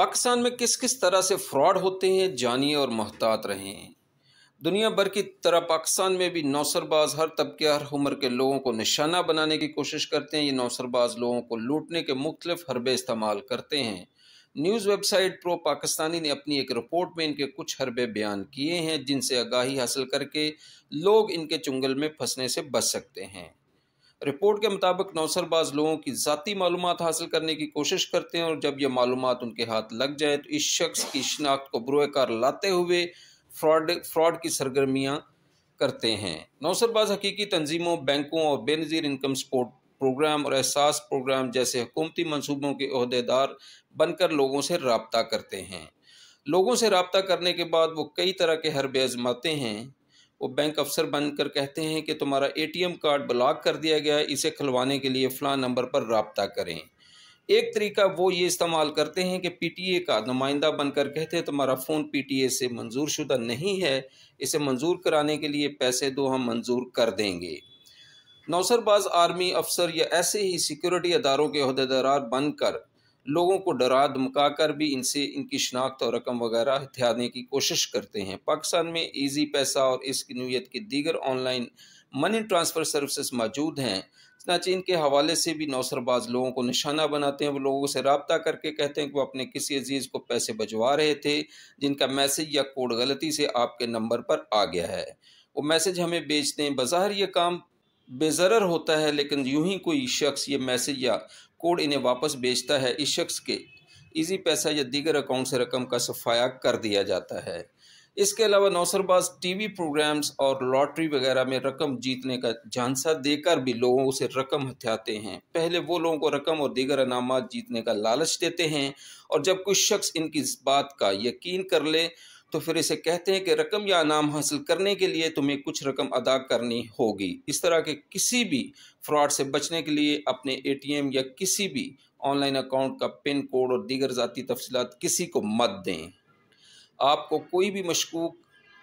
पाकिस्तान में किस किस तरह से फ्रॉड होते हैं जानिए और महतात रहें दुनिया भर की तरह पाकिस्तान में भी नौसरबाज हर तबके हर उम्र के लोगों को निशाना बनाने की कोशिश करते हैं ये नौसरबाज लोगों को लूटने के मुख्तलिफ हरबे इस्तेमाल करते हैं न्यूज़ वेबसाइट प्रो पाकिस्तानी ने अपनी एक रिपोर्ट में इनके कुछ हरबे बयान किए हैं जिनसे आगाही हासिल करके लोग इनके चुंगल में फंसने से बच सकते हैं रिपोर्ट के मुताबिक नौसरबाज लोगों की ज़ाती मालूम हासिल करने की कोशिश करते हैं और जब यह मालूम उनके हाथ लग जाए तो इस शख्स की शिनाख्त को बुरकार लाते हुए फ्रॉड फ्रॉड की सरगर्मियाँ करते हैं नौसरबाज हकीकी तंजीमों बैंकों और बेनज़ीर इनकम सपोर्ट प्रोग्राम और एहसास प्रोग्राम जैसे हुकूमती मनसूबों के अहदेदार बनकर लोगों से रबता करते हैं लोगों से रबता करने के बाद वो कई तरह के हरबे आजमाते हैं वो बैंक अफसर बनकर कहते हैं कि तुम्हारा एटीएम कार्ड ब्लॉक कर दिया गया है इसे खुलवाने के लिए फ़लाँ नंबर पर रबता करें एक तरीका वो ये इस्तेमाल करते हैं कि पीटीए का नुमाइंदा बनकर कहते हैं तुम्हारा फ़ोन पीटीए से मंजूर शुदा नहीं है इसे मंजूर कराने के लिए पैसे दो हम मंजूर कर देंगे नौसरबाज आर्मी अफसर या ऐसे ही सिक्योरिटी अदारों के अहदेदार बनकर लोगों को डरा धमका कर भी इनसे इनकी शनाख्त और रकम वगैरह हथियारने की कोशिश करते हैं पाकिस्तान में ईजी पैसा और इसकी नीयत के दीगर ऑनलाइन मनी ट्रांसफ़र सर्विसेज मौजूद हैं चनाचे इनके हवाले से भी नौसरबाज लोगों को निशाना बनाते हैं वो लोगों से रबता करके कहते हैं कि वो अपने किसी अजीज़ को पैसे भजवा रहे थे जिनका मैसेज या कोड गलती से आपके नंबर पर आ गया है वो मैसेज हमें बेचते हैं बाहर ये काम बेज़र होता है लेकिन यूं ही कोई शख्स ये मैसेज या कोड इन्हें वापस बेचता है इस शख्स के इजी पैसा या दीगर अकाउंट से रकम का सफाया कर दिया जाता है इसके अलावा नौसरबाज टीवी प्रोग्राम्स और लॉटरी वगैरह में रकम जीतने का झांसा देकर भी लोगों से रकम हथियाते हैं पहले वो लोगों को रकम और दीगर इनाम जीतने का लालच देते हैं और जब कोई शख्स इनकी इस बात का यकीन कर ले तो फिर इसे कहते हैं कि रकम या नाम हासिल करने के लिए तुम्हें कुछ रकम अदा करनी होगी इस तरह के किसी भी फ्रॉड से बचने के लिए अपने एटीएम या किसी भी ऑनलाइन अकाउंट का पिन कोड और दीगर ज़ाती तफसलत किसी को मत दें आपको कोई भी मशकूक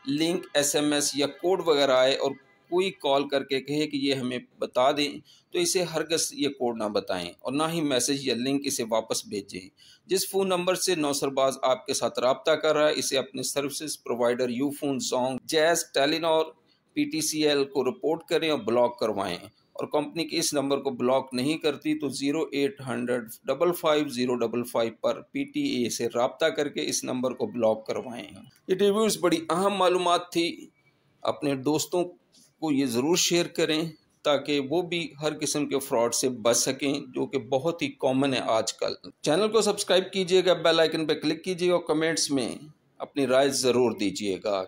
लिंक एसएमएस या कोड वगैरह आए और कोई कॉल करके कहे कि ये हमें बता दें तो इसे हरगज ये कोड ना बताएं और ना ही मैसेज या लिंक इसे वापस भेजें जिस फ़ोन नंबर से नौसरबाज आपके साथ रबता कर रहा है इसे अपने services provider Ufone Zong Jazz Telenor PTCL को रिपोर्ट करें और ब्लॉक करवाएं और कंपनी के इस नंबर को ब्लॉक नहीं करती तो zero eight hundred double five zero double five पर पी टी ए से रबता करके इस नंबर को ब्लॉक करवाएं ये रिव्यूज़ बड़ी अहम मालूम थी अपने दोस्तों को ये ज़रूर शेयर करें ताकि वो भी हर किस्म के फ्रॉड से बच सकें जो कि बहुत ही कॉमन है आजकल चैनल को सब्सक्राइब कीजिएगा बेल आइकन पर क्लिक कीजिएगा और कमेंट्स में अपनी राय ज़रूर दीजिएगा